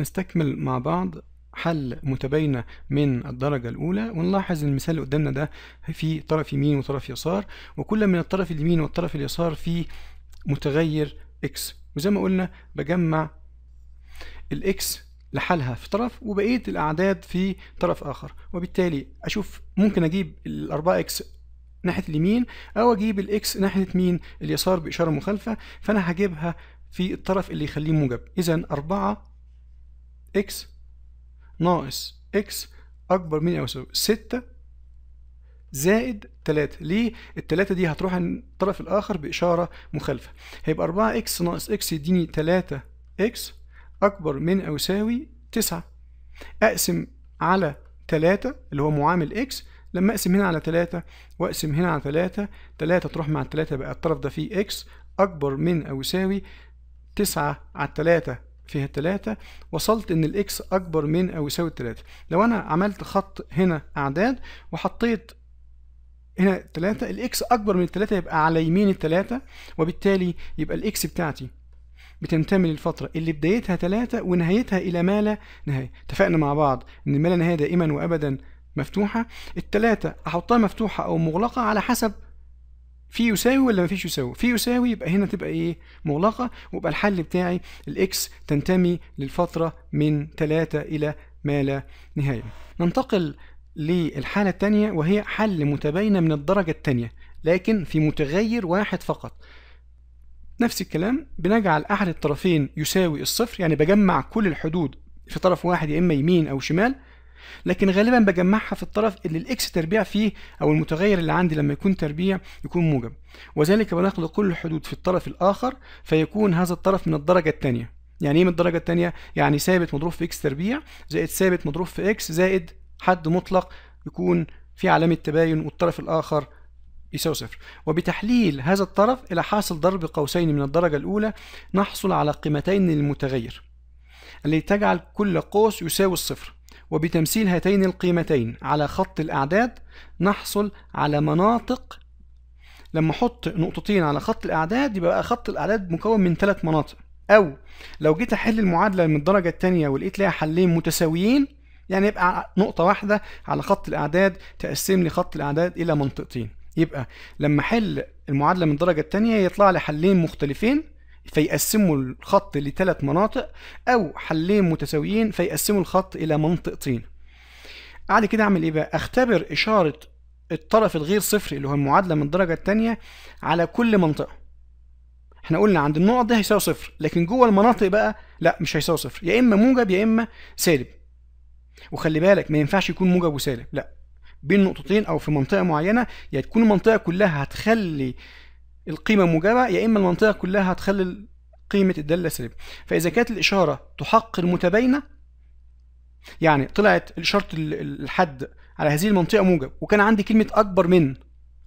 نستكمل مع بعض حل متباينة من الدرجة الأولى ونلاحظ المثال اللي قدامنا ده في طرف يمين وطرف يسار وكل من الطرف اليمين والطرف اليسار فيه متغير x وزي ما قلنا بجمع الاكس لحالها في طرف وبقية الأعداد في طرف آخر وبالتالي أشوف ممكن أجيب الأربعة إكس ناحية اليمين أو أجيب الإكس ناحية مين اليسار بإشارة مخالفة فأنا هجيبها في الطرف اللي يخليه موجب إذا أربعة اكس ناقص اكس اكبر من او يساوي 6 زائد 3 ليه التلاتة دي هتروح عن الطرف الاخر باشاره مخالفه هيبقى 4 اكس ناقص اكس يديني 3 اكس اكبر من او يساوي 9 اقسم على 3 اللي هو معامل اكس لما اقسم هنا على 3 واقسم هنا على 3 3 تروح مع 3 بقى الطرف ده فيه اكس اكبر من او يساوي 9 على 3 فيها 3 وصلت ان الاكس اكبر من او يساوي 3 لو انا عملت خط هنا اعداد وحطيت هنا 3 الاكس اكبر من 3 يبقى على يمين الثلاثة وبالتالي يبقى الاكس بتاعتي بتنتمي للفترة اللي بدايتها 3 ونهايتها إلى ما لا نهاية اتفقنا مع بعض إن ما لا نهاية دائما وأبدا مفتوحة التلاتة أحطها مفتوحة أو مغلقة على حسب في يساوي ولا مفيش يساوي في يساوي يبقى هنا تبقى ايه مغلقه ويبقى الحل بتاعي الاكس تنتمي للفتره من 3 الى ما لا نهايه ننتقل للحالة الثانية وهي حل متباينة من الدرجة الثانية لكن في متغير واحد فقط نفس الكلام بنجعل أحد الطرفين يساوي الصفر يعني بجمع كل الحدود في طرف واحد يا إما يمين أو شمال لكن غالبا بجمعها في الطرف اللي الاكس تربيع فيه او المتغير اللي عندي لما يكون تربيع يكون موجب وذلك بنقل كل الحدود في الطرف الاخر فيكون هذا الطرف من الدرجه الثانيه يعني ايه من الدرجه الثانيه يعني ثابت مضروب في اكس تربيع زائد ثابت مضروب في اكس زائد حد مطلق يكون في علامه تباين والطرف الاخر يساوي صفر وبتحليل هذا الطرف إلى حاصل ضرب قوسين من الدرجة الأولى نحصل على قيمتين للمتغير التي تجعل كل قوس يساوي الصفر وبتمثيل هاتين القيمتين على خط الأعداد نحصل على مناطق لما أحط نقطتين على خط الأعداد يبقى خط الأعداد مكون من ثلاث مناطق أو لو جيت أحل المعادلة من الدرجة الثانية ولقيت لها حلين متساويين يعني يبقى نقطة واحدة على خط الأعداد تقسم لي خط الأعداد إلى منطقتين يبقى لما أحل المعادلة من الدرجة الثانية يطلع لي حلين مختلفين فيقسموا الخط لثلاث مناطق او حلين متساويين فيقسموا الخط الى منطقتين بعد كده اعمل ايه بقى اختبر اشاره الطرف الغير صفري اللي هو المعادله من الدرجه الثانيه على كل منطقه احنا قلنا عند النقط ده هيساوي صفر لكن جوه المناطق بقى لا مش هيساوي صفر يا اما موجب يا اما سالب وخلي بالك ما ينفعش يكون موجب وسالب لا بين نقطتين او في منطقه معينه يا تكون المنطقه كلها هتخلي القيمه الموجبه يا اما المنطقه كلها هتخلي قيمه الداله سالبه فاذا كانت الاشاره تحقق المتباينه يعني طلعت الاشاره الحد على هذه المنطقه موجب وكان عندي كلمه اكبر من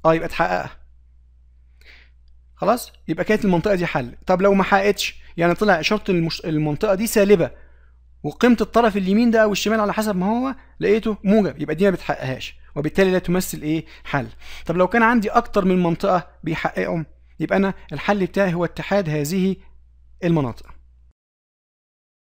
اه يبقى اتحققها خلاص يبقى كانت المنطقه دي حل طب لو ما حققتش يعني طلع اشاره المش... المنطقه دي سالبه وقيمه الطرف اليمين ده او الشمال على حسب ما هو لقيته موجب يبقى دي ما بتحققهاش وبالتالي لا تمثل ايه حل طب لو كان عندي اكتر من منطقه بيحققهم يبقى أنا الحل بتاعي هو اتحاد هذه المناطق